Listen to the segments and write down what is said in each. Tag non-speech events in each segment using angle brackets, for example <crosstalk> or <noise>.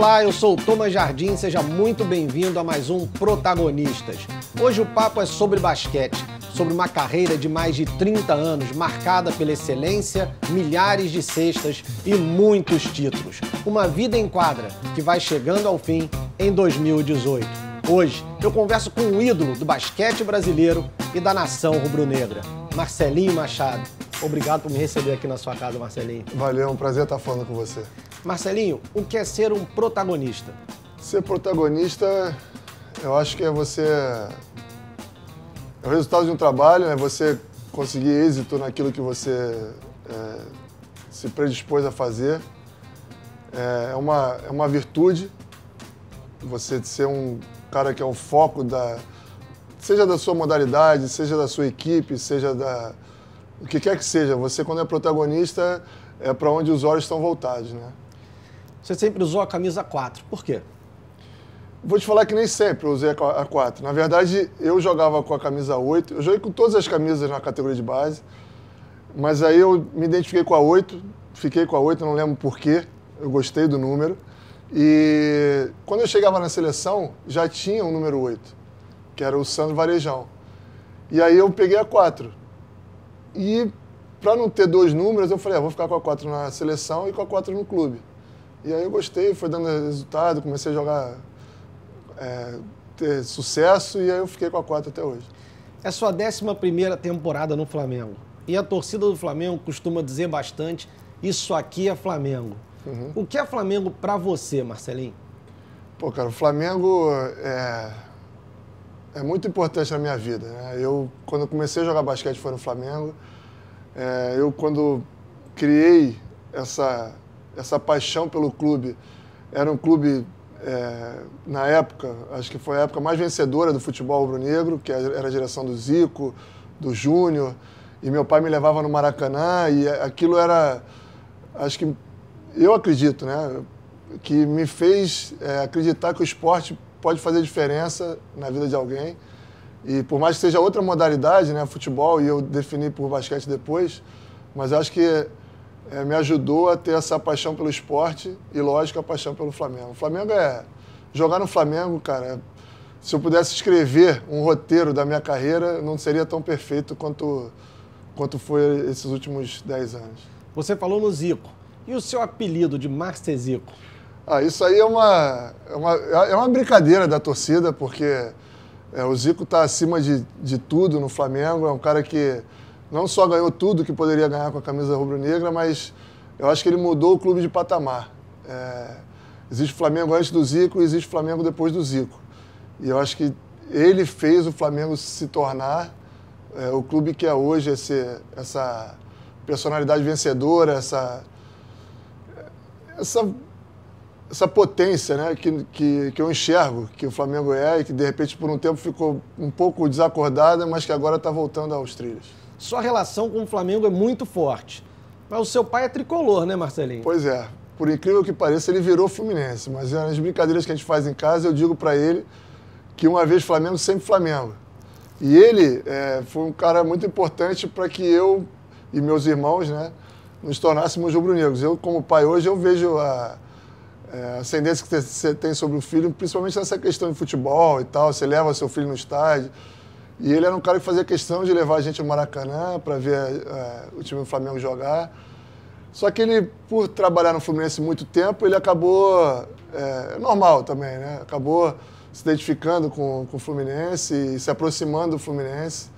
Olá, eu sou o Thomas Jardim, seja muito bem-vindo a mais um Protagonistas. Hoje o papo é sobre basquete, sobre uma carreira de mais de 30 anos, marcada pela excelência, milhares de cestas e muitos títulos. Uma vida em quadra que vai chegando ao fim em 2018. Hoje eu converso com o ídolo do basquete brasileiro e da nação rubro-negra, Marcelinho Machado. Obrigado por me receber aqui na sua casa, Marcelinho. Valeu, é um prazer estar falando com você. Marcelinho, o que é ser um protagonista? Ser protagonista, eu acho que é você. É o resultado de um trabalho, é você conseguir êxito naquilo que você é, se predispôs a fazer. É, é uma, é uma virtude você ser um cara que é o foco da. Seja da sua modalidade, seja da sua equipe, seja da. O que quer que seja, você quando é protagonista é para onde os olhos estão voltados, né? Você sempre usou a camisa 4. Por quê? Vou te falar que nem sempre eu usei a 4. Na verdade, eu jogava com a camisa 8. Eu joguei com todas as camisas na categoria de base. Mas aí eu me identifiquei com a 8. Fiquei com a 8, não lembro porquê. Eu gostei do número. E quando eu chegava na seleção, já tinha o um número 8, que era o Sandro Varejão. E aí eu peguei a 4. E para não ter dois números, eu falei, ah, vou ficar com a 4 na seleção e com a 4 no clube. E aí eu gostei, foi dando resultado, comecei a jogar, é, ter sucesso e aí eu fiquei com a quarta até hoje. É sua 11 primeira temporada no Flamengo. E a torcida do Flamengo costuma dizer bastante, isso aqui é Flamengo. Uhum. O que é Flamengo para você, Marcelinho? Pô, cara, o Flamengo é, é muito importante na minha vida. Né? Eu, quando comecei a jogar basquete, foi no Flamengo. É, eu, quando criei essa essa paixão pelo clube. Era um clube, é, na época, acho que foi a época mais vencedora do futebol rubro-negro, que era a direção do Zico, do Júnior, e meu pai me levava no Maracanã, e aquilo era, acho que, eu acredito, né, que me fez é, acreditar que o esporte pode fazer diferença na vida de alguém. E por mais que seja outra modalidade, né, futebol, e eu defini por basquete depois, mas acho que é, me ajudou a ter essa paixão pelo esporte e, lógico, a paixão pelo Flamengo. O Flamengo é. Jogar no Flamengo, cara, se eu pudesse escrever um roteiro da minha carreira, não seria tão perfeito quanto, quanto foi esses últimos 10 anos. Você falou no Zico. E o seu apelido de Master Zico? Ah, isso aí é uma, é uma, é uma brincadeira da torcida, porque é, o Zico está acima de, de tudo no Flamengo, é um cara que não só ganhou tudo que poderia ganhar com a camisa rubro-negra, mas eu acho que ele mudou o clube de patamar. É, existe o Flamengo antes do Zico e existe o Flamengo depois do Zico. E eu acho que ele fez o Flamengo se tornar é, o clube que é hoje, esse, essa personalidade vencedora, essa, essa, essa potência né, que, que, que eu enxergo que o Flamengo é e que de repente por um tempo ficou um pouco desacordada, mas que agora está voltando aos trilhos sua relação com o Flamengo é muito forte. Mas o seu pai é tricolor, né, Marcelinho? Pois é. Por incrível que pareça, ele virou Fluminense. Mas nas é brincadeiras que a gente faz em casa, eu digo para ele que uma vez Flamengo, sempre Flamengo. E ele é, foi um cara muito importante para que eu e meus irmãos né, nos tornássemos rubro-negros. Eu, como pai hoje, eu vejo a, é, a ascendência que você tem sobre o filho, principalmente nessa questão de futebol e tal. Você leva seu filho no estádio. E ele era um cara que fazia questão de levar a gente ao Maracanã para ver uh, o time do Flamengo jogar. Só que ele, por trabalhar no Fluminense muito tempo, ele acabou. É normal também, né? Acabou se identificando com, com o Fluminense e se aproximando do Fluminense.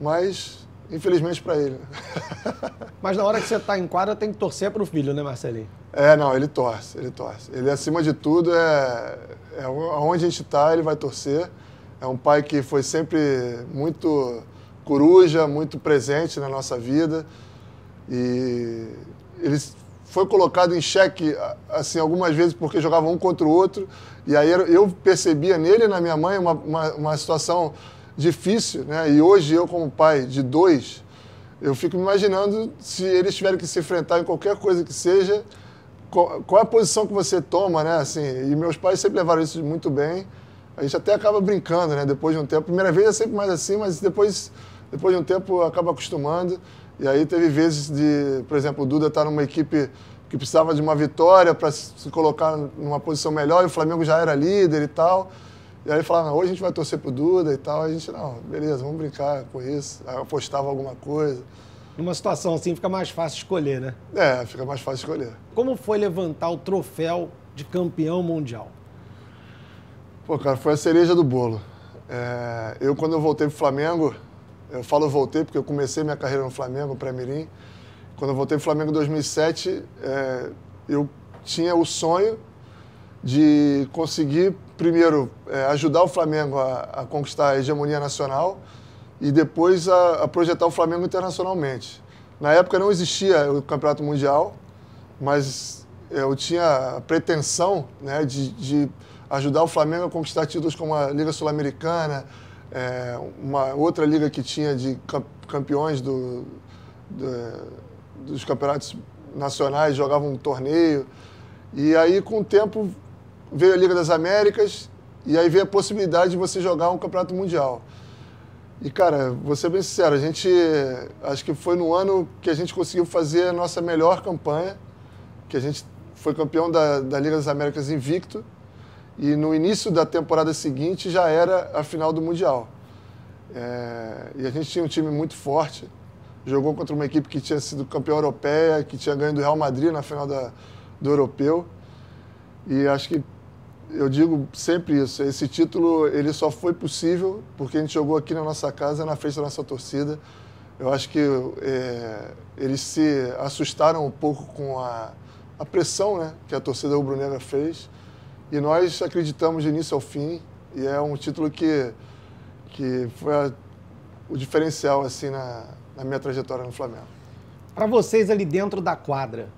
Mas, infelizmente para ele. Né? <laughs> Mas na hora que você está em quadra, tem que torcer para o filho, né, Marcelinho? É, não, ele torce, ele torce. Ele, acima de tudo, é, é onde a gente está, ele vai torcer. É um pai que foi sempre muito coruja, muito presente na nossa vida. E ele foi colocado em xeque assim algumas vezes porque jogava um contra o outro e aí eu percebia nele e na minha mãe uma, uma, uma, situação difícil né e hoje eu como pai de dois eu fico me imaginando se eles tiverem que se enfrentar em qualquer coisa que seja qual, qual é a posição que você toma né assim e meus pais sempre levaram isso muito bem a gente até acaba brincando, né? Depois de um tempo. Primeira vez é sempre mais assim, mas depois, depois de um tempo acaba acostumando. E aí teve vezes de, por exemplo, o Duda estar tá numa equipe que precisava de uma vitória para se colocar numa posição melhor e o Flamengo já era líder e tal. E aí falava, hoje a gente vai torcer pro Duda e tal. a gente, não, beleza, vamos brincar com isso. Aí apostava alguma coisa. Numa situação assim fica mais fácil escolher, né? É, fica mais fácil escolher. Como foi levantar o troféu de campeão mundial? Pô, cara, foi a cereja do bolo. É, eu, quando eu voltei pro Flamengo, eu falo voltei porque eu comecei minha carreira no Flamengo, no Pré-Mirim. Quando eu voltei pro Flamengo em 2007, é, eu tinha o sonho de conseguir, primeiro, é, ajudar o Flamengo a, a, conquistar a hegemonia nacional e depois a, a projetar o Flamengo internacionalmente. Na época não existia o Campeonato Mundial, mas eu tinha a pretensão né, de, de ajudar o Flamengo a conquistar títulos como a Liga Sul-Americana, é, uma outra liga que tinha de campeões do, do, dos campeonatos nacionais, jogavam um torneio. E aí, com o tempo, veio a Liga das Américas e aí veio a possibilidade de você jogar um campeonato mundial. E, cara, vou ser bem sincero, a gente. Acho que foi no ano que a gente conseguiu fazer a nossa melhor campanha, que a gente foi campeão da, da Liga das Américas invicto. E no início da temporada seguinte já era a final do Mundial. É, e a gente tinha um time muito forte. Jogou contra uma equipe que tinha sido campeã europeia, que tinha ganho do Real Madrid na final da, do europeu. E acho que eu digo sempre isso, esse título ele só foi possível porque a gente jogou aqui na nossa casa, na frente da nossa torcida. Eu acho que é, eles se assustaram um pouco com a, a pressão né, que a torcida rubro-negra fez e nós acreditamos de início ao fim, e é um título que, que foi a, o diferencial assim na, na minha trajetória no Flamengo. Para vocês ali dentro da quadra,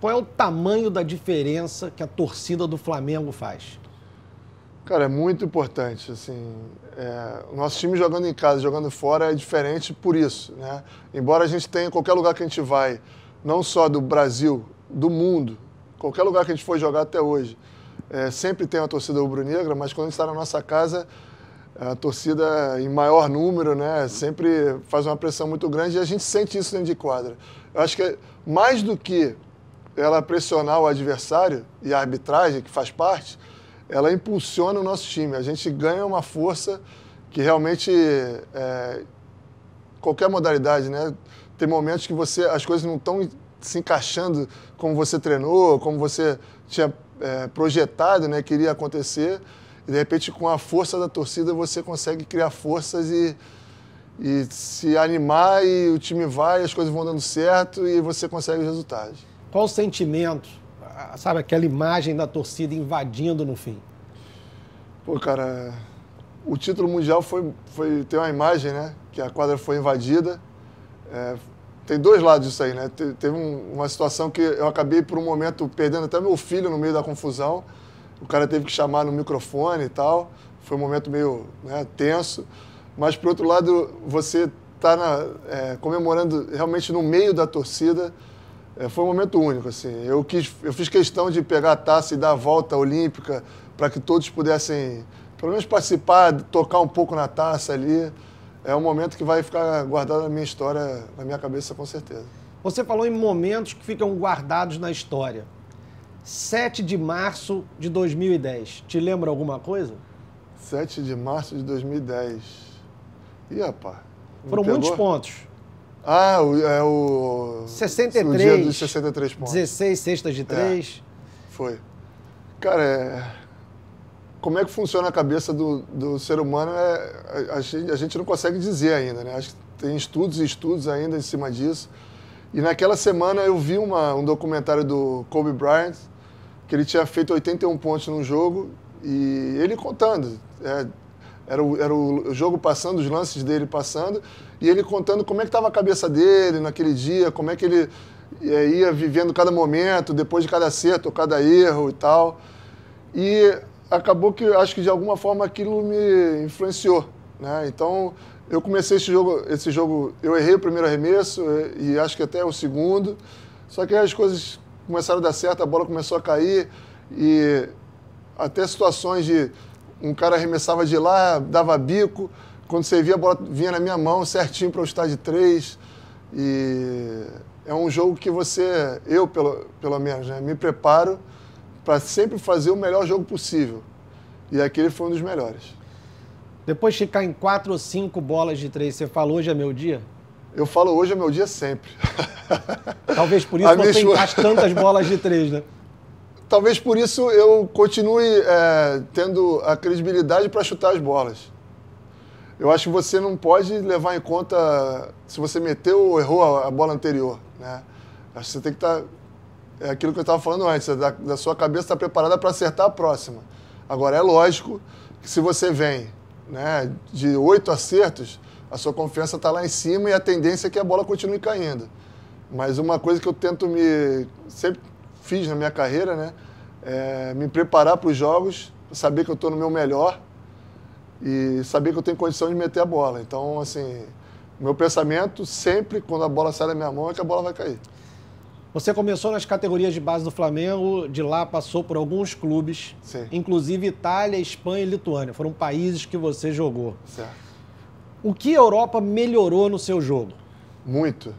qual é o tamanho da diferença que a torcida do Flamengo faz? Cara, é muito importante. Assim, é, o nosso time jogando em casa, jogando fora, é diferente por isso. Né? Embora a gente tenha, qualquer lugar que a gente vai, não só do Brasil, do mundo, qualquer lugar que a gente for jogar até hoje, é, sempre tem a torcida rubro-negra, mas quando está na nossa casa, a torcida em maior número, né? Sempre faz uma pressão muito grande e a gente sente isso dentro de quadra. Eu acho que mais do que ela pressionar o adversário e a arbitragem que faz parte, ela impulsiona o nosso time. A gente ganha uma força que realmente é, qualquer modalidade, né? Tem momentos que você as coisas não estão se encaixando como você treinou, como você tinha é, projetado, né, queria acontecer, e de repente com a força da torcida você consegue criar forças e, e se animar e o time vai, as coisas vão dando certo e você consegue os resultados. Qual o sentimento, sabe, aquela imagem da torcida invadindo no fim? Pô, cara, o título mundial foi, foi tem uma imagem, né, que a quadra foi invadida, é, tem dois lados isso aí, né? Teve uma situação que eu acabei, por um momento, perdendo até meu filho no meio da confusão. O cara teve que chamar no microfone e tal. Foi um momento meio né, tenso. Mas, por outro lado, você está é, comemorando realmente no meio da torcida. É, foi um momento único, assim. Eu, quis, eu fiz questão de pegar a taça e dar a volta olímpica para que todos pudessem, pelo menos, participar, tocar um pouco na taça ali é um momento que vai ficar guardado na minha história, na minha cabeça, com certeza. Você falou em momentos que ficam guardados na história. 7 de março de 2010. Te lembra alguma coisa? 7 de março de 2010. Ih, rapaz. Foram pegou? muitos pontos. Ah, o, é o. 63. O dia dos 63 pontos. 16 sextas de 3. É, foi. Cara, é como é que funciona a cabeça do, do ser humano, é, a, a, gente, a, gente, não consegue dizer ainda, né? Acho que tem estudos e estudos ainda em cima disso. E naquela semana eu vi uma, um documentário do Kobe Bryant, que ele tinha feito 81 pontos num jogo, e ele contando. É, era o, era o jogo passando, os lances dele passando, e ele contando como é que estava a cabeça dele naquele dia, como é que ele é, ia vivendo cada momento, depois de cada acerto, cada erro e tal. E acabou que acho que de alguma forma aquilo me influenciou, né? Então eu comecei esse jogo, esse jogo eu errei o primeiro arremesso e acho que até o segundo, só que as coisas começaram a dar certo, a bola começou a cair e até situações de um cara arremessava de lá, dava bico, quando você via a bola vinha na minha mão certinho para eu estar de três e é um jogo que você, eu pelo, pelo menos, né? me preparo para sempre fazer o melhor jogo possível. E aquele foi um dos melhores. Depois de ficar em quatro ou cinco bolas de três, você fala hoje é meu dia? Eu falo hoje é meu dia sempre. <laughs> Talvez por isso a você minha... tantas bolas de três, né? <laughs> Talvez por isso eu continue é, tendo a credibilidade para chutar as bolas. Eu acho que você não pode levar em conta se você meteu ou errou a, bola anterior, né? Acho que você tem que estar tá é aquilo que eu estava falando antes, é da, da sua cabeça estar tá preparada para acertar a próxima. Agora, é lógico que se você vem né, de oito acertos, a sua confiança está lá em cima e a tendência é que a bola continue caindo. Mas uma coisa que eu tento me. sempre fiz na minha carreira, né? É me preparar para os jogos, saber que eu estou no meu melhor e saber que eu tenho condição de meter a bola. Então, assim, meu pensamento sempre, quando a bola sai da minha mão, é que a bola vai cair. Você começou nas categorias de base do Flamengo, de lá passou por alguns clubes, Sim. inclusive Itália, Espanha e Lituânia. Foram países que você jogou. Certo. O que a Europa melhorou no seu jogo? Muito.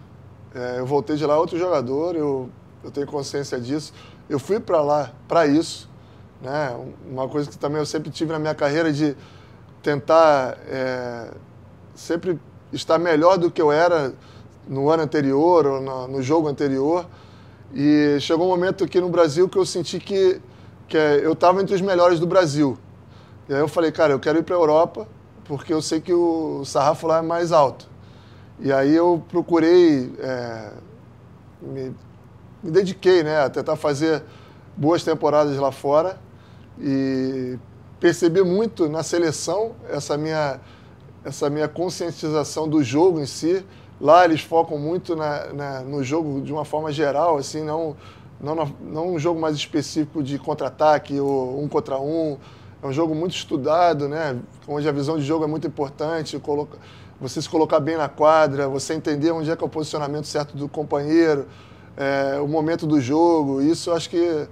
É, eu voltei de lá outro jogador, eu, eu tenho consciência disso. Eu fui para lá para isso. Né? Uma coisa que também eu sempre tive na minha carreira de tentar é, sempre estar melhor do que eu era no ano anterior ou no, no jogo anterior. E chegou um momento aqui no Brasil que eu senti que, que é, eu estava entre os melhores do Brasil. E aí eu falei, cara, eu quero ir para a Europa porque eu sei que o sarrafo lá é mais alto. E aí eu procurei, é, me, me dediquei né, a tentar fazer boas temporadas lá fora e percebi muito na seleção essa minha, essa minha conscientização do jogo em si, Lá eles focam muito na, na, no jogo de uma forma geral, assim, não, não, não um jogo mais específico de contra-ataque ou um contra um. É um jogo muito estudado, né? onde a visão de jogo é muito importante, coloca, você se colocar bem na quadra, você entender onde é que é o posicionamento certo do companheiro, é, o momento do jogo. Isso acho que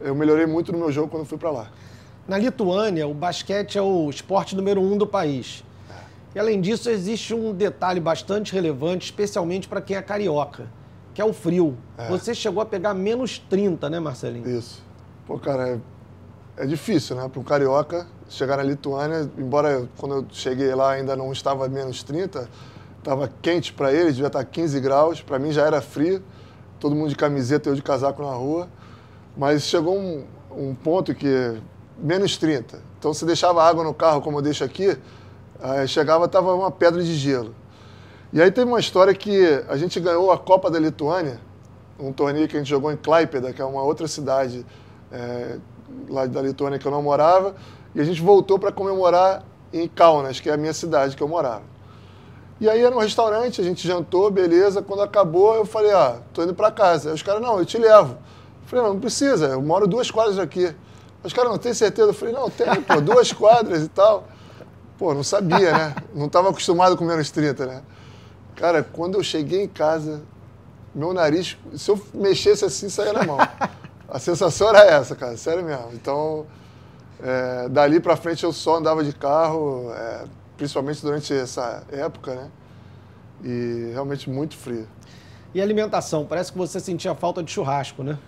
eu melhorei muito no meu jogo quando fui para lá. Na Lituânia, o basquete é o esporte número um do país. E além disso, existe um detalhe bastante relevante, especialmente para quem é carioca, que é o frio. É. Você chegou a pegar menos 30, né, Marcelinho? Isso. Pô, cara, é, é difícil, né? Para um carioca chegar na Lituânia, embora quando eu cheguei lá ainda não estava menos 30, estava quente para eles, devia tá estar 15 graus, para mim já era frio, todo mundo de camiseta, eu de casaco na rua, mas chegou um, um ponto que menos 30. Então, se deixava água no carro, como eu deixo aqui, Aí chegava, tava uma pedra de gelo. E aí teve uma história que a gente ganhou a Copa da Lituânia, um torneio que a gente jogou em Klaipeda, que é uma outra cidade é, lá da Lituânia que eu não morava, e a gente voltou para comemorar em Kaunas, que é a minha cidade que eu morava. E aí era um restaurante, a gente jantou, beleza. Quando acabou, eu falei, ah, tô indo para casa. Aí os caras, não, eu te levo. Eu falei, não, não precisa, eu moro duas quadras aqui. Os caras, não, tem certeza? Eu falei, não, tem, pô, duas quadras e tal. Pô, não sabia, né? <laughs> Não estava acostumado com menos 30, né? Cara, quando eu cheguei em casa, meu nariz, se eu mexesse assim, saía na mão. A sensação era essa, cara, sério mesmo. Então, é, dali para frente eu só andava de carro, é, principalmente durante essa época, né? E realmente muito frio. E alimentação? Parece que você sentia falta de churrasco, né?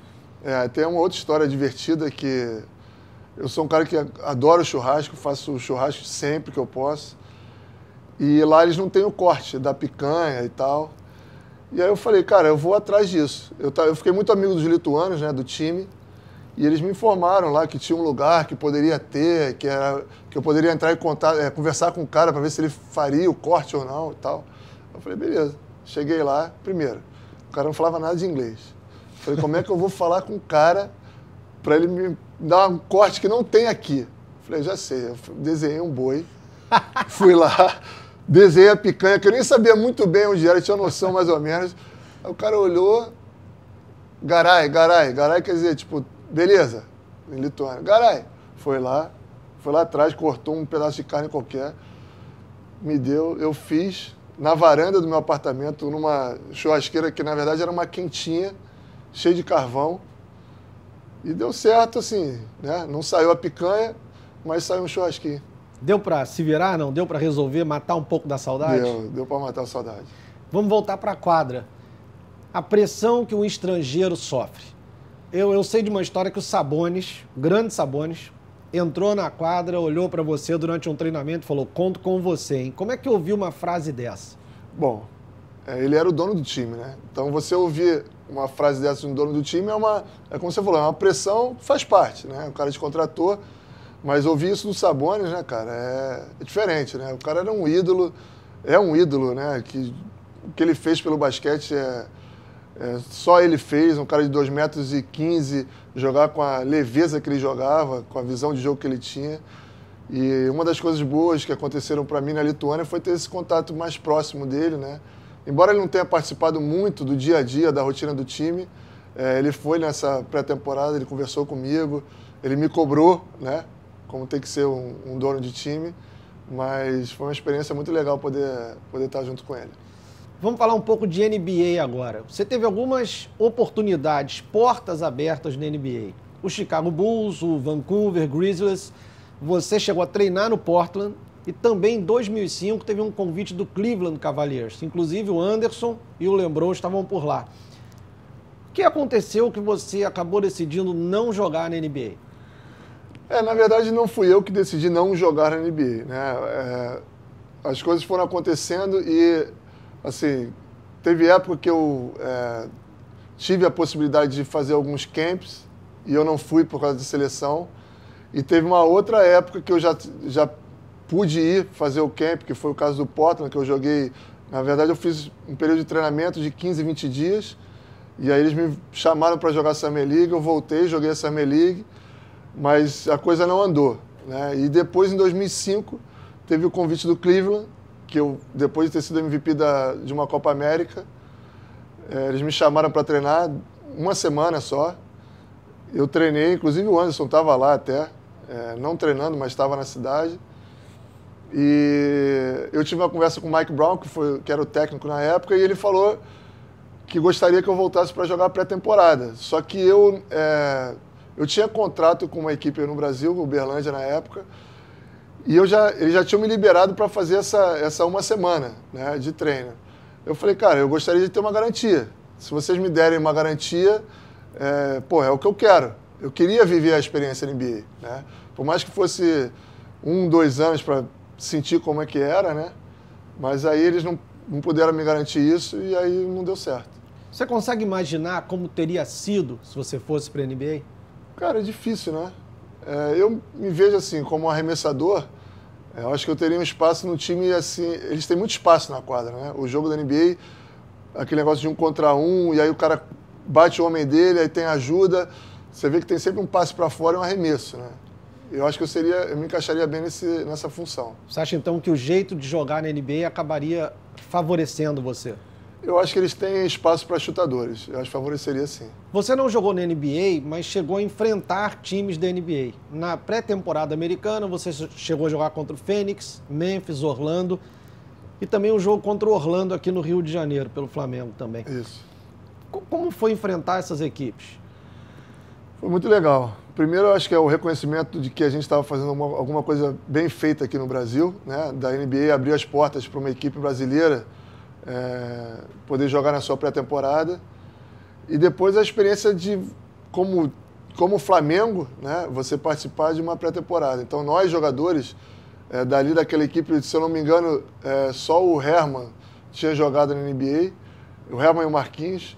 É, tem uma outra história divertida que eu sou um cara que adoro churrasco, faço churrasco sempre que eu posso. E lá eles não têm o corte da picanha e tal. E aí eu falei, cara, eu vou atrás disso. Eu, eu fiquei muito amigo dos lituanos, né, do time. E eles me informaram lá que tinha um lugar que poderia ter, que, era, que eu poderia entrar em contato, é, conversar com o cara para ver se ele faria o corte ou não e tal. Eu falei, beleza. Cheguei lá, primeiro, o cara não falava nada de inglês. Eu falei, como é que eu vou falar com o cara para ele me dar um corte que não tem aqui. Falei, já sei, eu desenhei um boi, <laughs> fui lá, desenhei a picanha, que eu nem sabia muito bem onde era, tinha noção mais ou menos. Aí o cara olhou, garai, garai, garai quer dizer, tipo, beleza, em Lituânia. garai. Foi lá, foi lá atrás, cortou um pedaço de carne qualquer, me deu, eu fiz na varanda do meu apartamento, numa churrasqueira que na verdade era uma quentinha, cheia de carvão. E deu certo, assim, né? Não saiu a picanha, mas saiu um churrasquinho. Deu para se virar, não? Deu para resolver, matar um pouco da saudade? Deu, deu para matar a saudade. Vamos voltar para a quadra. A pressão que um estrangeiro sofre. Eu, eu sei de uma história que o Sabones, o grande Sabones, entrou na quadra, olhou para você durante um treinamento e falou: Conto com você, hein? Como é que ouvi uma frase dessa? Bom, é, ele era o dono do time, né? Então você ouvir uma frase dessa de um dono do time é uma, é como você falou, é uma pressão, faz parte, né? O cara te é contratou, mas ouvir isso do Sabonis, né, cara, é, é, diferente, né? O cara era um ídolo, é um ídolo, né? Que o que ele fez pelo basquete é, é só ele fez, um cara de 2 metros e 15, jogar com a leveza que ele jogava, com a visão de jogo que ele tinha. E uma das coisas boas que aconteceram para mim na Lituânia foi ter esse contato mais próximo dele, né? Embora ele não tenha participado muito do dia a dia, da rotina do time, é, ele foi nessa pré-temporada, ele conversou comigo, ele me cobrou, né? Como tem que ser um, um dono de time. Mas foi uma experiência muito legal poder, poder estar junto com ele. Vamos falar um pouco de NBA agora. Você teve algumas oportunidades, portas abertas na NBA. O Chicago Bulls, o Vancouver Grizzlies. Você chegou a treinar no Portland e também em 2005 teve um convite do Cleveland Cavaliers. Inclusive o Anderson e o Lebron estavam por lá. O que aconteceu que você acabou decidindo não jogar na NBA? É, na verdade não fui eu que decidi não jogar na NBA. Né? É, as coisas foram acontecendo e, assim, teve época que eu é, tive a possibilidade de fazer alguns camps e eu não fui por causa da seleção. E teve uma outra época que eu já, já pude ir fazer o camp, que foi o caso do Portland, que eu joguei. Na verdade, eu fiz um período de treinamento de 15, 20 dias. E aí eles me chamaram para jogar Summer League, eu voltei, joguei a Summer League, mas a coisa não andou. Né? E depois, em 2005, teve o convite do Cleveland, que eu, depois de ter sido MVP da, de uma Copa América, é, eles me chamaram para treinar uma semana só. Eu treinei, inclusive o Anderson estava lá até, é, não treinando, mas estava na cidade. E eu tive uma conversa com o Mike Brown, que, foi, que era o técnico na época, e ele falou que gostaria que eu voltasse para jogar pré-temporada. Só que eu, é, eu tinha contrato com uma equipe no Brasil, o Berlândia, na época, e eu já, eles já tinham me liberado para fazer essa, essa uma semana né, de treino. Eu falei, cara, eu gostaria de ter uma garantia. Se vocês me derem uma garantia, é, pô, é o que eu quero. Eu queria viver a experiência NBA. Né? Por mais que fosse um, dois anos para sentir como é que era, né? Mas aí eles não, não puderam me garantir isso e aí não deu certo. Você consegue imaginar como teria sido se você fosse para a NBA? Cara, é difícil, né? É, eu me vejo assim, como um arremessador, é, eu acho que eu teria um espaço no time assim. Eles têm muito espaço na quadra, né? O jogo da NBA, aquele negócio de um contra um, e aí o cara bate o homem dele, aí tem ajuda. Você vê que tem sempre um passe para fora e um arremesso, né? Eu acho que eu seria, eu me encaixaria bem nesse, nessa função. Você acha então que o jeito de jogar na NBA acabaria favorecendo você? Eu acho que eles têm espaço para chutadores. Eu acho que favoreceria sim. Você não jogou na NBA, mas chegou a enfrentar times da NBA. Na pré-temporada americana, você chegou a jogar contra o Phoenix, Memphis, Orlando e também um jogo contra o Orlando aqui no Rio de Janeiro, pelo Flamengo também. Isso. Como foi enfrentar essas equipes? Foi muito legal. Primeiro, eu acho que é o reconhecimento de que a gente estava fazendo uma, alguma coisa bem feita aqui no Brasil, né? da NBA abrir as portas para uma equipe brasileira é, poder jogar na sua pré-temporada. E depois a experiência de, como, como Flamengo, né? você participar de uma pré-temporada. Então, nós jogadores, é, dali daquela equipe, se eu não me engano, é, só o Herman tinha jogado na NBA, o Herman e o Marquinhos.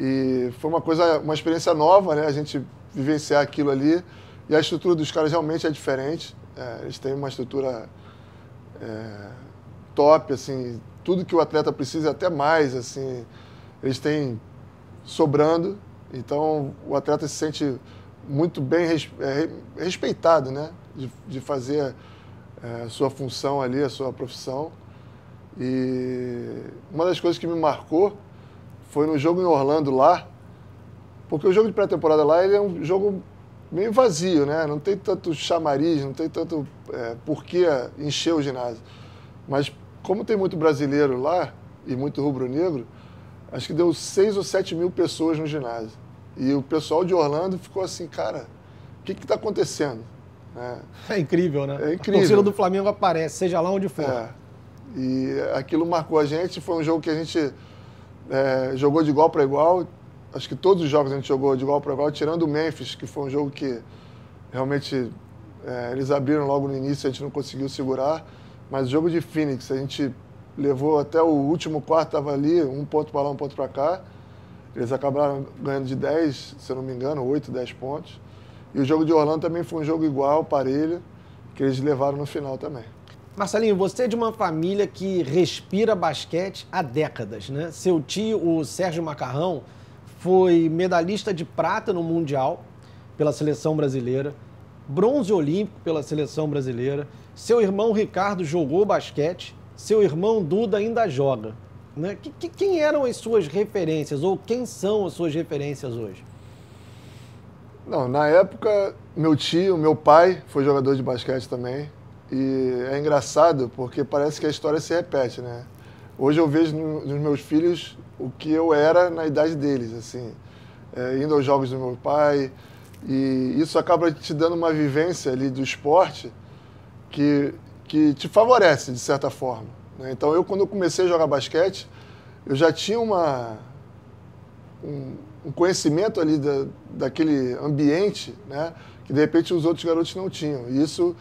E foi uma coisa, uma experiência nova, né? A gente vivenciar aquilo ali. E a estrutura dos caras realmente é diferente. É, eles têm uma estrutura é, top, assim, tudo que o atleta precisa, até mais, assim, eles têm sobrando. Então o atleta se sente muito bem é, respeitado, né? De, de fazer é, a sua função ali, a sua profissão. E uma das coisas que me marcou foi no jogo em Orlando lá, porque o jogo de pré-temporada lá ele é um jogo meio vazio, né? Não tem tanto chamariz, não tem tanto é, porquê encher o ginásio. Mas como tem muito brasileiro lá e muito rubro-negro, acho que deu 6 ou 7 mil pessoas no ginásio. E o pessoal de Orlando ficou assim, cara, o que está acontecendo? É. é. incrível, né? É incrível. A torcida do Flamengo aparece, seja lá onde for. É. E aquilo marcou a gente, foi um jogo que a gente é, jogou de igual para igual, acho que todos os jogos a gente jogou de igual para igual, tirando o Memphis, que foi um jogo que realmente é, eles abriram logo no início, a gente não conseguiu segurar. Mas o jogo de Phoenix, a gente levou até o último quarto, estava ali, um ponto para lá, um ponto para cá. Eles acabaram ganhando de 10, se eu não me engano, 8, 10 pontos. E o jogo de Orlando também foi um jogo igual, parelho, que eles levaram no final também. Marcelinho, você é de uma família que respira basquete há décadas, né? Seu tio, o Sérgio Macarrão, foi medalhista de prata no Mundial pela seleção brasileira, bronze olímpico pela seleção brasileira. Seu irmão Ricardo jogou basquete, seu irmão Duda ainda joga. Né? Que, que, quem eram as suas referências ou quem são as suas referências hoje? Não, na época, meu tio, meu pai foi jogador de basquete também. E é engraçado porque parece que a história se repete, né? Hoje eu vejo nos meus filhos o que eu era na idade deles, assim, é, indo aos jogos do meu pai. E isso acaba te dando uma vivência ali do esporte que, que te favorece, de certa forma. Né? Então, eu, quando eu comecei a jogar basquete, eu já tinha uma, um, um conhecimento ali da, daquele ambiente, né? que de repente os outros garotos não tinham. E isso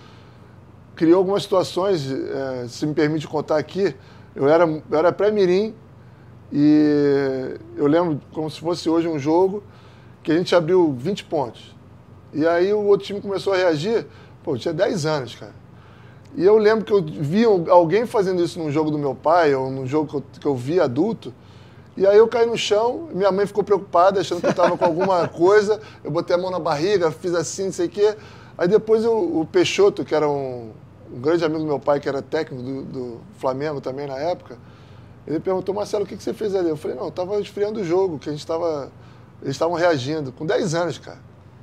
criou algumas situações, é, se me permite contar aqui, eu era, eu era pré-mirim e eu lembro como se fosse hoje um jogo que a gente abriu 20 pontos. E aí o outro time começou a reagir. Pô, eu tinha 10 anos, cara. E eu lembro que eu vi alguém fazendo isso num jogo do meu pai, ou num jogo que eu, que eu vi adulto. E aí eu caí no chão, minha mãe ficou preocupada, achando que eu estava com alguma <laughs> coisa. Eu botei a mão na barriga, fiz assim, não sei o quê. Aí depois eu, o Peixoto, que era um, um grande amigo do meu pai, que era técnico do, do Flamengo também na época, ele perguntou, Marcelo, o que, que você fez ali? Eu falei, não, eu estava esfriando o jogo, que a gente estava. Eles estavam reagindo. Com 10 anos, cara.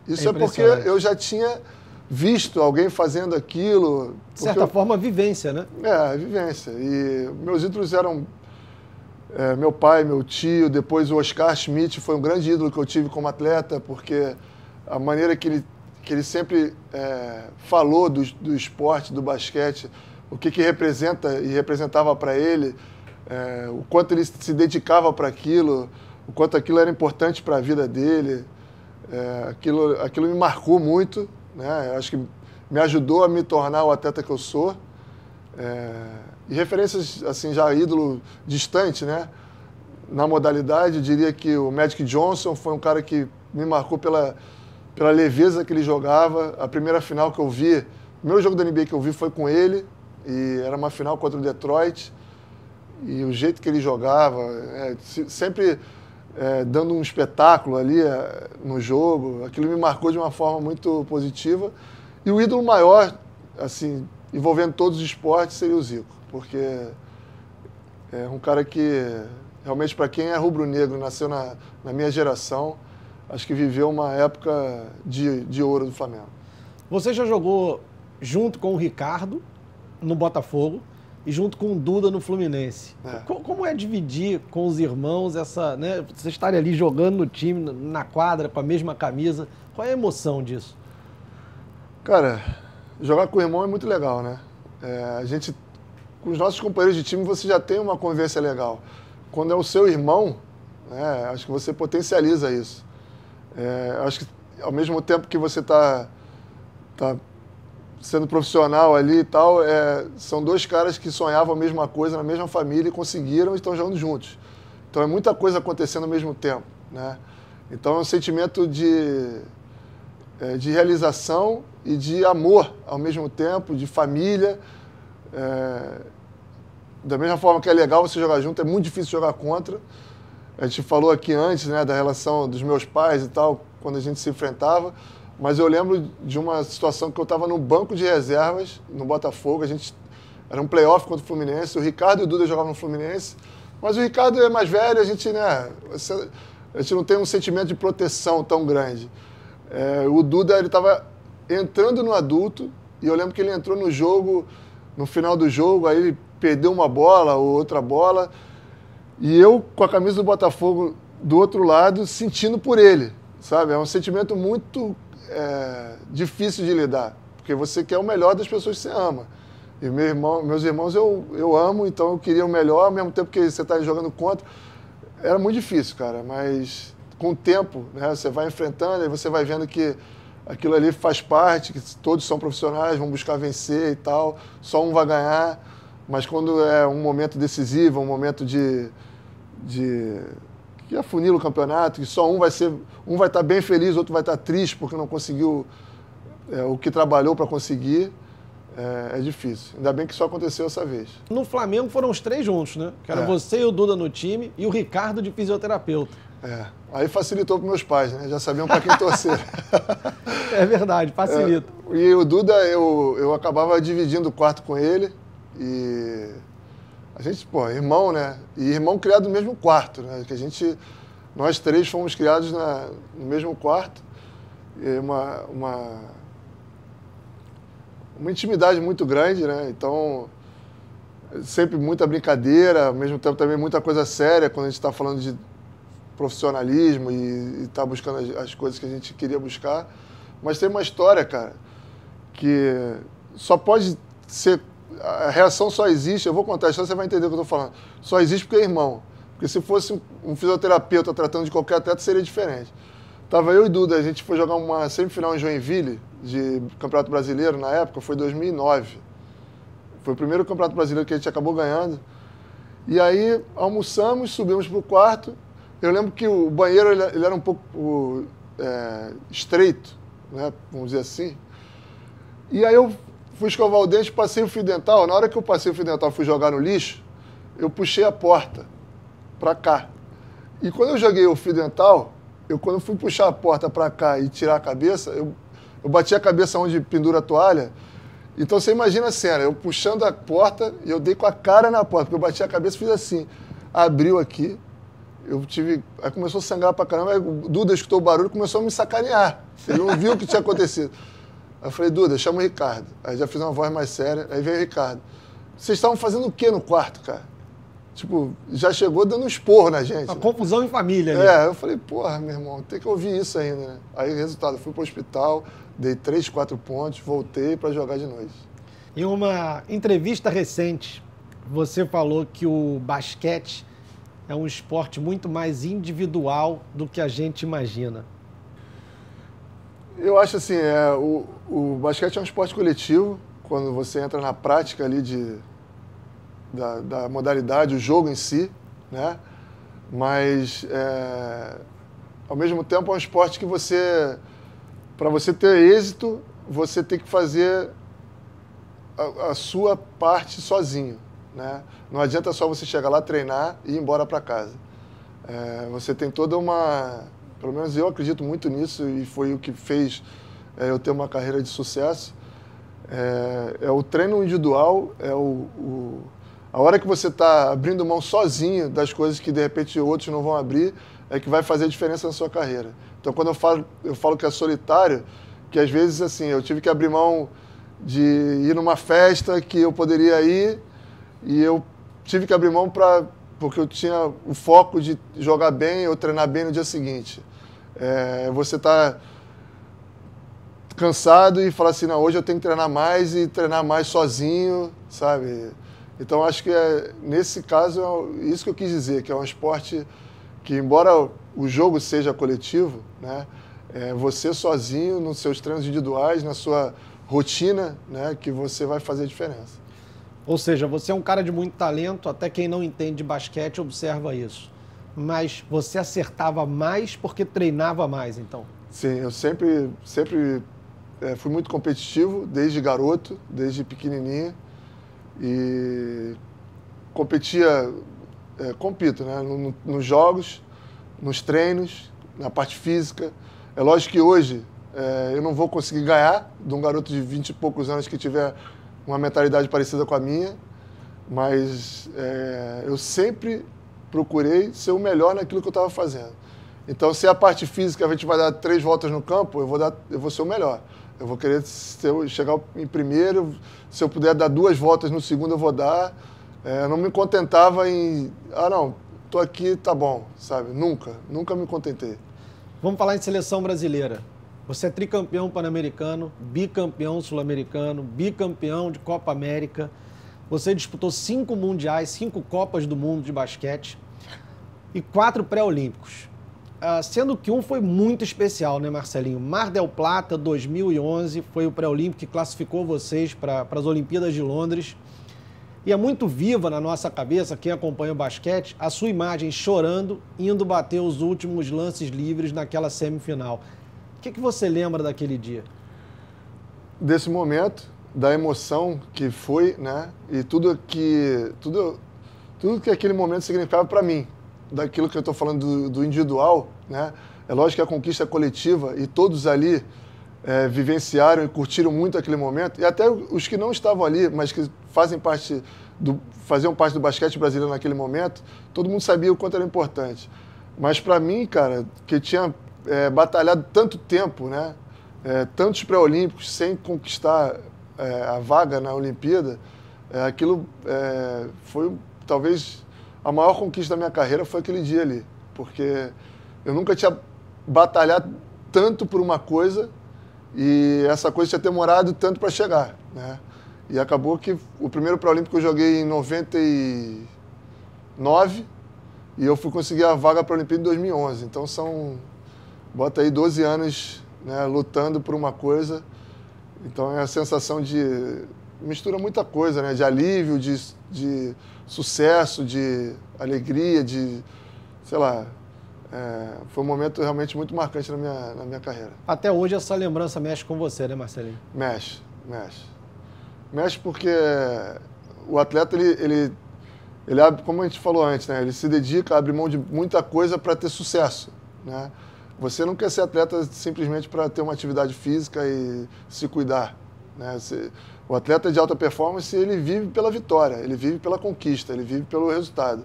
Isso é, é porque eu já tinha visto alguém fazendo aquilo. De certa eu... forma, vivência, né? É, vivência. E meus ídolos eram é, meu pai, meu tio, depois o Oscar Schmidt foi um grande ídolo que eu tive como atleta, porque a maneira que ele que ele sempre é, falou do, do, esporte, do basquete, o que, que representa e representava para ele, é, o quanto ele se dedicava para aquilo, o quanto aquilo era importante para a vida dele. É, aquilo, aquilo me marcou muito, né? acho que me ajudou a me tornar o atleta que eu sou. É, e referências, assim, já ídolo distante, né? Na modalidade, diria que o Magic Johnson foi um cara que me marcou pela pela leveza que ele jogava. A primeira final que eu vi, o meu jogo da NBA que eu vi foi com ele, e era uma final contra o Detroit. E o jeito que ele jogava, é, sempre é, dando um espetáculo ali é, no jogo, aquilo me marcou de uma forma muito positiva. E o ídolo maior, assim, envolvendo todos os esportes, seria o Zico, porque é um cara que realmente, para quem é rubro-negro, nasceu na, na minha geração, acho que viveu uma época de, de ouro do Flamengo. Você já jogou junto com o Ricardo no Botafogo e junto com o Duda no Fluminense. É. Como é dividir com os irmãos essa, né, você estar ali jogando no time, na quadra, com a mesma camisa? Qual é a emoção disso? Cara, jogar com o irmão é muito legal, né? É, a gente, com os nossos companheiros de time, você já tem uma convivência legal. Quando é o seu irmão, né, acho que você potencializa isso. É, acho que ao mesmo tempo que você está tá sendo profissional ali e tal, é, são dois caras que sonhavam a mesma coisa na mesma família e conseguiram e estão jogando juntos. Então é muita coisa acontecendo ao mesmo tempo, né? Então é um sentimento de, é, de realização e de amor ao mesmo tempo, de família. É, da mesma forma que é legal você jogar junto, é muito difícil jogar contra. A gente falou aqui antes, né, da relação dos meus pais e tal, quando a gente se enfrentava, mas eu lembro de uma situação que eu estava no banco de reservas, no Botafogo, a gente era um playoff contra o Fluminense, o Ricardo e o Duda jogavam no Fluminense, mas o Ricardo é mais velho, a gente, né, a gente não tem um sentimento de proteção tão grande. É, o Duda, ele estava entrando no adulto, e eu lembro que ele entrou no jogo, no final do jogo, aí ele perdeu uma bola ou outra bola, e eu, com a camisa do Botafogo do outro lado, sentindo por ele, sabe? É um sentimento muito é, difícil de lidar, porque você quer o melhor das pessoas que você ama. E meu irmão, meus irmãos eu, eu amo, então eu queria o melhor, ao mesmo tempo que você está jogando contra. Era muito difícil, cara, mas com o tempo, né, você vai enfrentando e você vai vendo que aquilo ali faz parte, que todos são profissionais, vão buscar vencer e tal, só um vai ganhar. Mas quando é um momento decisivo, um momento de, de que afunila o campeonato, que só um vai ser, um vai estar bem feliz, outro vai estar triste porque não conseguiu é, o que trabalhou para conseguir. É, é, difícil. Ainda bem que só aconteceu essa vez. No Flamengo foram os três juntos, né? Que era é. você e o Duda no time e o Ricardo de fisioterapeuta. É. Aí facilitou para meus pais, né? Já sabiam para quem torcer. <laughs> é verdade, facilita. É. E o Duda, eu, eu acabava dividindo o quarto com ele. E a gente, pô, irmão, né? E irmão criado no mesmo quarto, né? Que a gente, nós três fomos criados na, no mesmo quarto. E uma, uma, uma intimidade muito grande, né? Então, sempre muita brincadeira, ao mesmo tempo também muita coisa séria quando a gente está falando de profissionalismo e está buscando as, as coisas que a gente queria buscar. Mas tem uma história, cara, que só pode ser a reação só existe, eu vou contar a história, você vai entender o que eu estou falando. Só existe porque é irmão. Porque se fosse um fisioterapeuta tratando de qualquer atleta, seria diferente. Tava eu e Duda, a gente foi jogar uma semifinal em Joinville, de Campeonato Brasileiro, na época, foi 2009. Foi o primeiro Campeonato Brasileiro que a gente acabou ganhando. E aí almoçamos, subimos para o quarto. Eu lembro que o banheiro ele, era um pouco é, estreito, né? vamos dizer assim. E aí eu fui escovar o dente, passei o fio dental. Na hora que eu passei o fio dental fui jogar no lixo, eu puxei a porta para cá. E quando eu joguei o fio dental, eu quando fui puxar a porta para cá e tirar a cabeça, eu, eu bati a cabeça onde pendura a toalha. Então você imagina a cena, eu puxando a porta e eu dei com a cara na porta, porque eu bati a cabeça e fiz assim. Abriu aqui, eu tive. Aí começou a sangrar pra caramba, aí o Duda escutou o barulho e começou a me sacanear. Ele não viu o que tinha acontecido. Aí eu falei, Duda, chama o Ricardo. Aí já fiz uma voz mais séria, aí veio o Ricardo. Vocês estavam fazendo o que no quarto, cara? Tipo, já chegou dando um esporro na gente. Uma né? confusão em família. né? É, eu falei, porra, meu irmão, tem que ouvir isso ainda, né? Aí, resultado, fui pro hospital, dei três, quatro pontos, voltei para jogar de noite. Em uma entrevista recente, você falou que o basquete é um esporte muito mais individual do que a gente imagina. Eu acho assim, é, o, o basquete é um esporte coletivo. Quando você entra na prática ali de, da, da modalidade, o jogo em si, né? Mas, é, ao mesmo tempo, é um esporte que você, para você ter êxito, você tem que fazer a, a, sua parte sozinho, né? Não adianta só você chegar lá, treinar e ir embora para casa. É, você tem toda uma pelo menos eu acredito muito nisso e foi o que fez é, eu ter uma carreira de sucesso. É, é o treino individual, é o, o a hora que você está abrindo mão sozinho das coisas que de repente outros não vão abrir, é que vai fazer a diferença na sua carreira. Então, quando eu falo, eu falo que é solitário, que às vezes assim, eu tive que abrir mão de ir numa festa que eu poderia ir e eu tive que abrir mão para porque eu tinha o foco de jogar bem ou treinar bem no dia seguinte. É, você tá cansado e fala assim, não, hoje eu tenho que treinar mais e treinar mais sozinho, sabe? Então acho que é, nesse caso é isso que eu quis dizer, que é um esporte que embora o jogo seja coletivo, né, é você sozinho nos seus treinos individuais, na sua rotina, né, que você vai fazer diferença. Ou seja, você é um cara de muito talento, até quem não entende de basquete observa isso mas você acertava mais porque treinava mais, então? Sim, eu sempre, sempre é, fui muito competitivo, desde garoto, desde pequenininha. E competia, é, compito, né? No, no, nos jogos, nos treinos, na parte física. É lógico que hoje é, eu não vou conseguir ganhar de um garoto de 20 e poucos anos que tiver uma mentalidade parecida com a minha, mas é, eu sempre procurei ser o melhor naquilo que eu estava fazendo. Então, se é a parte física a gente vai dar três voltas no campo, eu vou, dar, eu vou ser o melhor. Eu vou querer chegar em primeiro, se eu puder dar duas voltas no segundo, eu vou dar. É, eu não me contentava em, ah, não, tô aqui, tá bom, sabe? Nunca, nunca me contentei. Vamos falar em seleção brasileira. Você é tricampeão pan-americano, bicampeão sul-americano, bicampeão de Copa América. Você disputou cinco mundiais, cinco Copas do Mundo de basquete e quatro pré-olímpicos. Uh, sendo que um foi muito especial, né, Marcelinho? Mar del Plata 2011 foi o pré-olímpico que classificou vocês para as Olimpíadas de Londres. E é muito viva na nossa cabeça, quem acompanha o basquete, a sua imagem chorando, indo bater os últimos lances livres naquela semifinal. O que, que você lembra daquele dia? Desse momento, da emoção que foi, né? E tudo que tudo tudo que aquele momento significava para mim, daquilo que eu estou falando do, do, individual, né? É lógico que a conquista é coletiva e todos ali é, vivenciaram e curtiram muito aquele momento e até os que não estavam ali, mas que fazem parte do faziam parte do basquete brasileiro naquele momento, todo mundo sabia o quanto era importante. Mas para mim, cara, que tinha é, batalhado tanto tempo, né? É, tantos pré-olímpicos sem conquistar é, a vaga na Olimpíada, é, aquilo é, foi talvez a maior conquista da minha carreira foi aquele dia ali, porque eu nunca tinha batalhado tanto por uma coisa e essa coisa tinha demorado tanto para chegar, né? E acabou que o primeiro Pré-Olímpico eu joguei em 99 e eu fui conseguir a vaga para a Olimpíada em 2011. Então são, bota aí, 12 anos né, lutando por uma coisa. Então é a sensação de. mistura muita coisa, né? De alívio, de, de sucesso, de alegria, de, sei lá, é, foi um momento realmente muito marcante na minha, na minha carreira. Até hoje essa lembrança mexe com você, né, Marcelinho? Mexe, mexe. Mexe porque o atleta, ele, ele, ele abre, como a gente falou antes, né, ele se dedica, abre mão de muita coisa para ter sucesso, né? Você não quer ser atleta simplesmente para ter uma atividade física e se cuidar, né? Você, o atleta de alta performance, ele vive pela vitória, ele vive pela conquista, ele vive pelo resultado.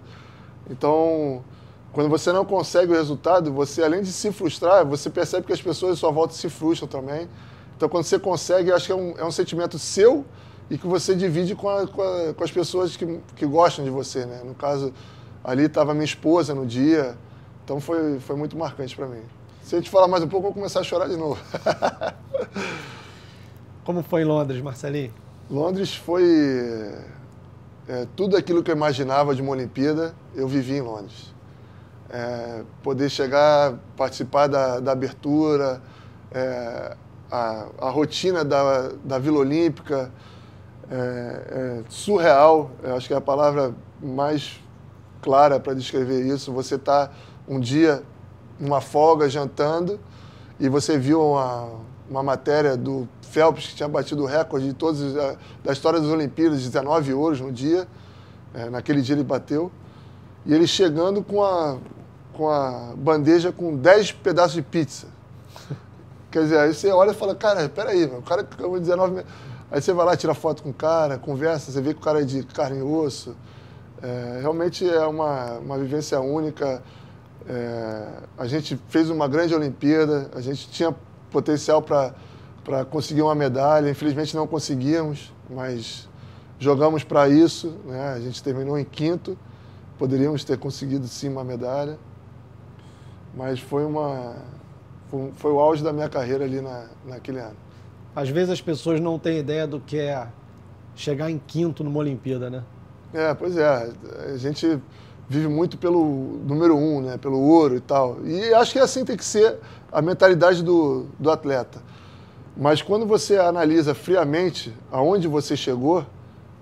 Então, quando você não consegue o resultado, você além de se frustrar, você percebe que as pessoas à sua volta se frustram também. Então, quando você consegue, acho que é um, é um sentimento seu e que você divide com, a, com, a, com as pessoas que, que gostam de você, né? No caso, ali estava minha esposa no dia, então foi, foi muito marcante para mim. Se a gente falar mais um pouco, eu vou começar a chorar de novo. <laughs> Como foi em Londres, Marcelinho? Londres foi é, tudo aquilo que eu imaginava de uma Olimpíada, eu vivi em Londres. É, poder chegar, participar da, da abertura, é, a, a, rotina da, da Vila Olímpica, é, é surreal, acho que é a palavra mais clara para descrever isso. Você está um dia numa folga jantando e você viu uma, uma matéria do Phelps, que tinha batido o recorde de todos, eh, da história das Olimpíadas, 19 ouros no dia. É, naquele dia ele bateu. E ele chegando com a, com a bandeja com 10 pedaços de pizza. <laughs> Quer dizer, aí você olha e fala, cara, peraí, aí o cara acabou de 19 Aí você vai lá, tira foto com o cara, conversa, você vê que o cara é de carne e osso. É, realmente é uma, uma vivência única. É, a gente fez uma grande Olimpíada, a gente tinha potencial para conseguir uma medalha. Infelizmente não conseguimos, mas jogamos para isso. Né? A gente terminou em quinto. Poderíamos ter conseguido sim uma medalha. Mas foi uma. Foi, foi o auge da minha carreira ali na, naquele ano. Às vezes as pessoas não têm ideia do que é chegar em quinto numa Olimpíada, né? É, pois é. A gente vive muito pelo número um, né? pelo ouro e tal. E acho que assim tem que ser a mentalidade do, do atleta. Mas quando você analisa friamente aonde você chegou,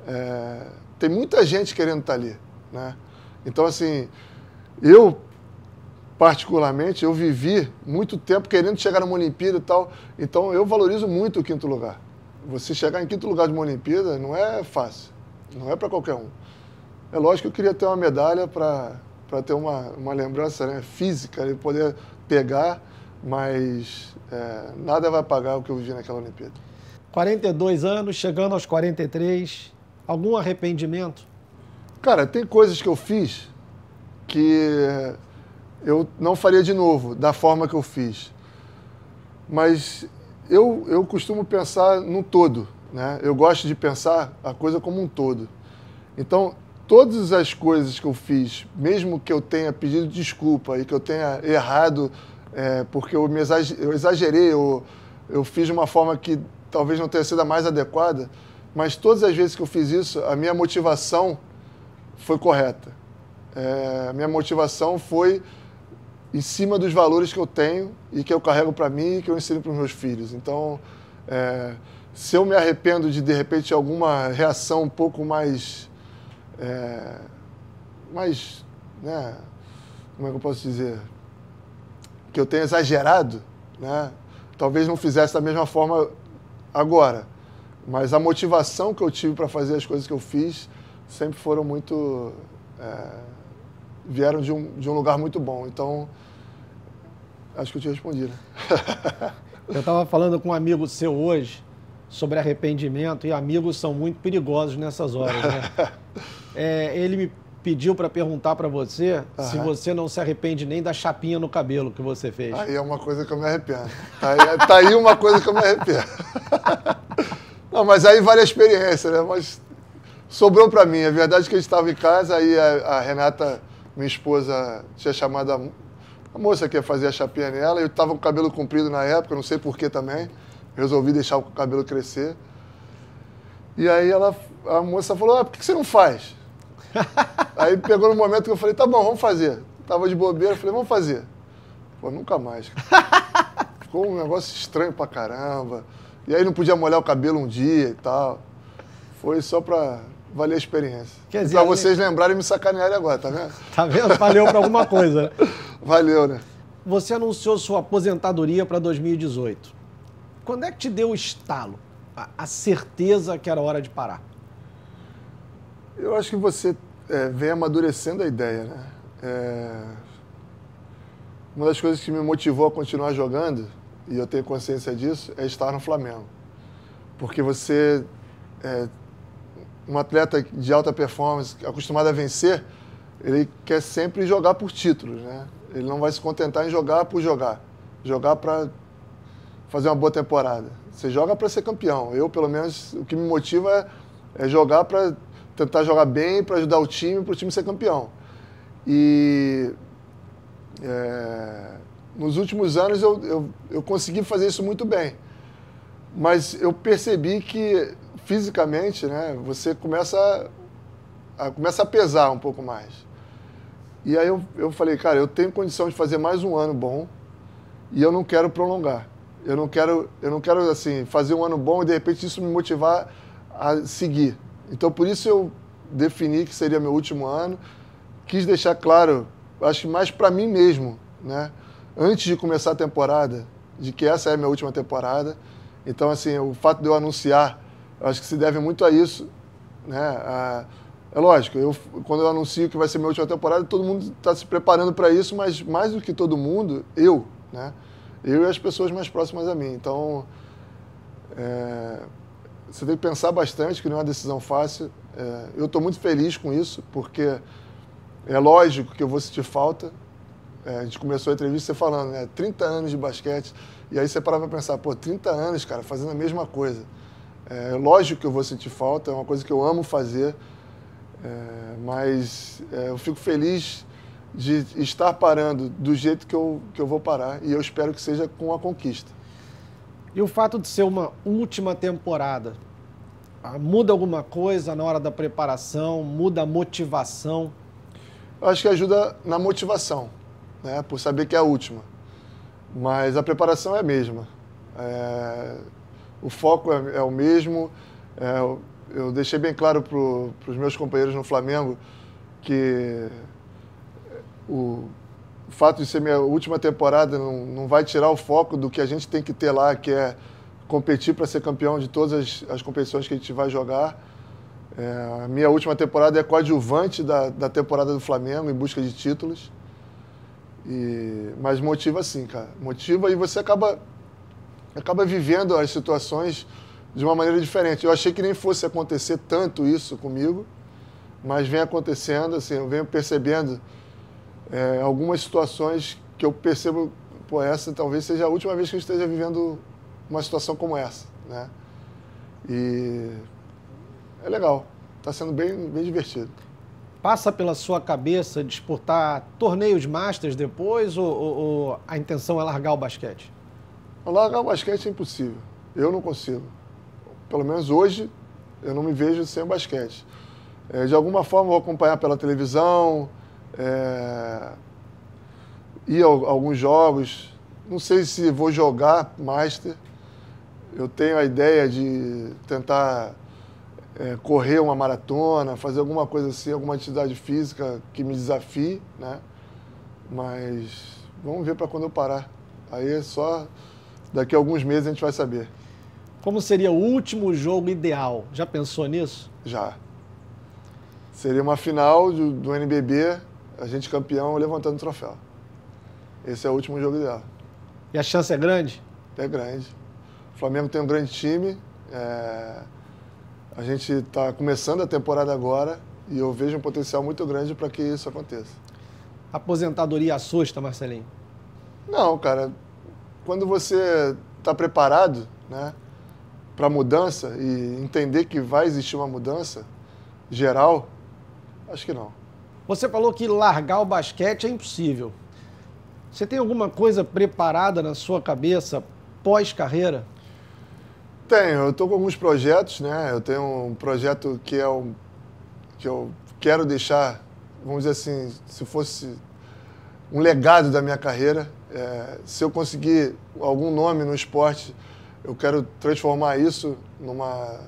é, tem muita gente querendo estar tá ali. Né? Então, assim, eu, particularmente, eu vivi muito tempo querendo chegar numa Olimpíada e tal. Então, eu valorizo muito o quinto lugar. Você chegar em quinto lugar de uma Olimpíada não é fácil, não é para qualquer um. É lógico que eu queria ter uma medalha para ter uma, uma lembrança né, física e poder pegar, mas é, nada vai pagar o que eu vi naquela Olimpíada. 42 anos, chegando aos 43, algum arrependimento? Cara, tem coisas que eu fiz que eu não faria de novo, da forma que eu fiz. Mas eu, eu costumo pensar no todo, né? Eu gosto de pensar a coisa como um todo. Então, todas as coisas que eu fiz, mesmo que eu tenha pedido desculpa e que eu tenha errado, é, porque eu, me exagerei, eu exagerei, eu, eu fiz de uma forma que talvez não tenha sido a mais adequada, mas todas as vezes que eu fiz isso, a minha motivação foi correta. É, a minha motivação foi em cima dos valores que eu tenho e que eu carrego para mim e que eu ensino para os meus filhos. Então, é, se eu me arrependo de, de repente, alguma reação um pouco mais é, né, como é que eu posso dizer, que eu tenha exagerado, né, talvez não fizesse da mesma forma agora. Mas a motivação que eu tive para fazer as coisas que eu fiz sempre foram muito. É, vieram de um, de um lugar muito bom. Então, acho que eu te respondi, né? <laughs> eu estava falando com um amigo seu hoje sobre arrependimento e amigos são muito perigosos nessas horas, né? <laughs> É, ele me pediu para perguntar para você uhum. se você não se arrepende nem da chapinha no cabelo que você fez. Aí é uma coisa que eu me arrependo. Tá aí, tá aí uma coisa que eu me arrependo. <laughs> Não, mas aí vale a experiência, né? Mas sobrou para mim. A verdade é que a gente estava em casa, aí a, a, Renata, minha esposa, tinha chamado a, a moça que ia fazer a chapinha nela. Eu estava com o cabelo comprido na época, não sei porquê também. Resolvi deixar o cabelo crescer. E aí ela, a moça falou, ah, por que você não faz? <laughs> Aí pegou no momento que eu falei, tá bom, vamos fazer. Tava de bobeira, falei, vamos fazer. Pô, nunca mais. <laughs> Ficou um negócio estranho pra caramba. E aí não podia molhar o cabelo um dia e tal. Foi só pra valer a experiência. Quer dizer, pra ali... Né? vocês lembrarem e me sacanearem agora, tá vendo? tá vendo? Valeu pra alguma coisa. <laughs> Valeu, né? Você anunciou sua aposentadoria para 2018. Quando é que te deu o estalo? A certeza que era hora de parar? Eu acho que você é, vem amadurecendo a ideia, né? É... Uma das coisas que me motivou a continuar jogando, e eu tenho consciência disso, é estar no Flamengo. Porque você, é, um atleta de alta performance, acostumado a vencer, ele quer sempre jogar por títulos, né? Ele não vai se contentar em jogar por jogar. Jogar para fazer uma boa temporada. Você joga para ser campeão. Eu, pelo menos, o que me motiva é, é jogar para tentar jogar bem para ajudar o time, para o time ser campeão. E é, nos últimos anos eu, eu, eu, consegui fazer isso muito bem. Mas eu percebi que fisicamente né, você começa a, a começa a pesar um pouco mais. E aí eu, eu falei, cara, eu tenho condição de fazer mais um ano bom e eu não quero prolongar. Eu não quero, eu não quero assim, fazer um ano bom e de repente isso me motivar a seguir. Então, por isso eu defini que seria meu último ano. Quis deixar claro, acho que mais para mim mesmo, né? Antes de começar a temporada, de que essa é a minha última temporada. Então, assim, o fato de eu anunciar, acho que se deve muito a isso, né? A, é lógico, eu, quando eu anuncio que vai ser minha última temporada, todo mundo está se preparando para isso, mas mais do que todo mundo, eu, né? Eu e as pessoas mais próximas a mim. Então, é, você tem que pensar bastante, que não é uma decisão fácil. É, eu estou muito feliz com isso, porque é lógico que eu vou sentir falta. É, a gente começou a entrevista você falando, né? 30 anos de basquete. E aí você parava para pensar, pô, 30 anos, cara, fazendo a mesma coisa. É lógico que eu vou sentir falta, é uma coisa que eu amo fazer, é, mas é, eu fico feliz de estar parando do jeito que eu, que eu vou parar e eu espero que seja com a conquista. E o fato de ser uma última temporada, ah, muda alguma coisa na hora da preparação, muda a motivação? Eu acho que ajuda na motivação, né? por saber que é a última. Mas a preparação é a mesma. É... O foco é, é o mesmo. É... Eu deixei bem claro para os meus companheiros no Flamengo que o o fato de ser minha última temporada não, não vai tirar o foco do que a gente tem que ter lá, que é competir para ser campeão de todas as, as, competições que a gente vai jogar. É, a minha última temporada é coadjuvante da, da temporada do Flamengo, em busca de títulos. E, mas motiva sim, cara. Motiva e você acaba, acaba vivendo as situações de uma maneira diferente. Eu achei que nem fosse acontecer tanto isso comigo, mas vem acontecendo, assim, eu venho percebendo é, algumas situações que eu percebo, pô, essa talvez seja a última vez que eu esteja vivendo uma situação como essa, né? E é legal, está sendo bem, bem divertido. Passa pela sua cabeça disputar torneios masters depois ou, ou, ou a intenção é largar o basquete? Largar o basquete é impossível, eu não consigo. Pelo menos hoje eu não me vejo sem o basquete. É, de alguma forma eu vou acompanhar pela televisão, é... a alguns jogos, não sei se vou jogar Master. Eu tenho a ideia de tentar é, correr uma maratona, fazer alguma coisa assim, alguma atividade física que me desafie, né? Mas vamos ver para quando eu parar. Aí é só daqui a alguns meses a gente vai saber. Como seria o último jogo ideal? Já pensou nisso? Já. Seria uma final do, do NBB a gente campeão levantando o troféu. Esse é o último jogo ideal. E a chance é grande? É grande. O Flamengo tem um grande time. É... A gente está começando a temporada agora e eu vejo um potencial muito grande para que isso aconteça. A aposentadoria assusta, Marcelinho? Não, cara. Quando você está preparado, né? para mudança e entender que vai existir uma mudança geral, acho que não. Você falou que largar o basquete é impossível. Você tem alguma coisa preparada na sua cabeça pós-carreira? Tenho, eu estou com alguns projetos, né? Eu tenho um projeto que é um, que eu quero deixar, vamos dizer assim, se fosse um legado da minha carreira. É, se eu conseguir algum nome no esporte, eu quero transformar isso numa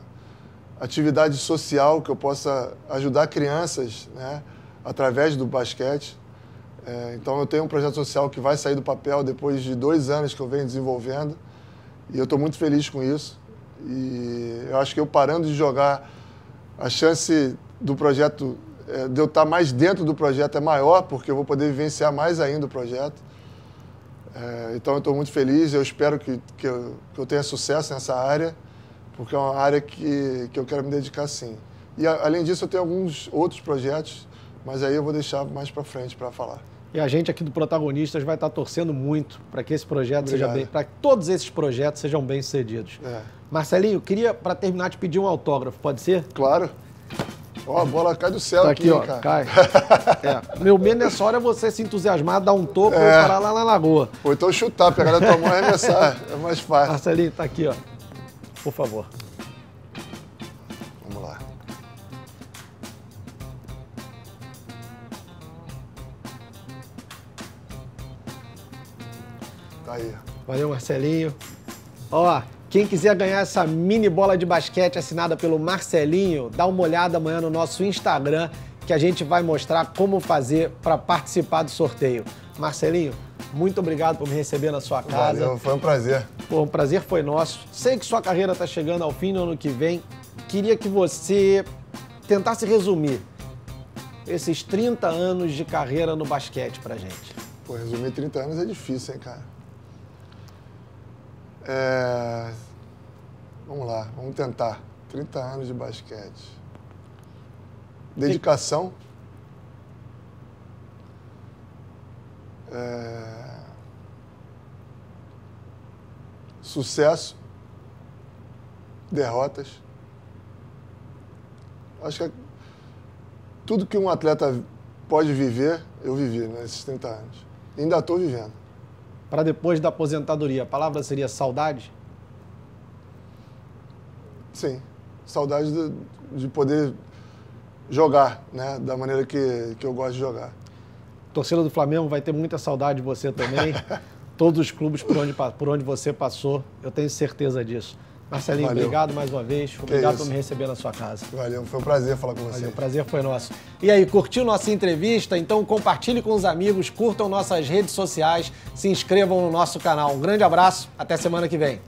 atividade social que eu possa ajudar crianças, né? através do basquete. É, então eu tenho um projeto social que vai sair do papel depois de dois anos que eu venho desenvolvendo e eu estou muito feliz com isso. E eu acho que eu parando de jogar, a chance do projeto, é, de eu estar tá mais dentro do projeto é maior, porque eu vou poder vivenciar mais ainda o projeto. É, então eu estou muito feliz, eu espero que, que eu, que, eu, tenha sucesso nessa área, porque é uma área que, que eu quero me dedicar sim. E a, além disso, eu tenho alguns outros projetos mas aí eu vou deixar mais para frente para falar. E a gente aqui do Protagonistas vai estar tá torcendo muito para que esse projeto Obrigado. seja bem, para que todos esses projetos sejam bem sucedidos. É. Marcelinho, queria para terminar te pedir um autógrafo, pode ser? Claro. Ó, oh, a bola cai do céu tá aqui, aqui ó, cara. Cai. <laughs> É. Meu medo nessa hora é você se entusiasmar, dar um toco é. e parar lá na lagoa. Ou então chutar, pegar na tua mão e arremessar. <laughs> É mais fácil. Marcelinho, tá aqui, ó. Por favor. Valeu, Marcelinho. Ó, quem quiser ganhar essa mini bola de basquete assinada pelo Marcelinho, dá uma olhada amanhã no nosso Instagram que a gente vai mostrar como fazer para participar do sorteio. Marcelinho, muito obrigado por me receber na sua casa. Valeu, foi um prazer. Pô, um prazer foi nosso. Sei que sua carreira está chegando ao fim no ano que vem. Queria que você tentasse resumir esses 30 anos de carreira no basquete para gente. Pô, resumir 30 anos é difícil, hein, cara? É... Vamos lá, vamos tentar. 30 anos de basquete. Dedicação. É... Sucesso. Derrotas. Acho que é tudo que um atleta pode viver, eu vivi nesses né, 30 anos. E ainda estou vivendo para depois da aposentadoria, a palavra seria saudade? Sim, saudade de, de poder jogar, né, da maneira que, que eu gosto de jogar. Torcida do Flamengo vai ter muita saudade de você também. <laughs> Todos os clubes por onde, por onde você passou, eu tenho certeza disso. Marcelinho, Valeu. obrigado mais uma vez. Obrigado por me receber na sua casa. Valeu, foi um prazer falar com você. O prazer foi nosso. E aí, curtiu nossa entrevista? Então compartilhe com os amigos, curtam nossas redes sociais, se inscrevam no nosso canal. Um grande abraço, até semana que vem.